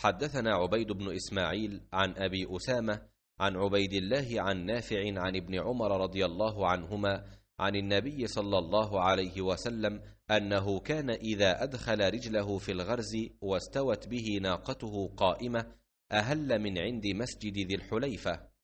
حدثنا عبيد بن إسماعيل عن أبي أسامة عن عبيد الله عن نافع عن ابن عمر رضي الله عنهما عن النبي صلى الله عليه وسلم أنه كان إذا أدخل رجله في الغرز واستوت به ناقته قائمة أهل من عند مسجد ذي الحليفة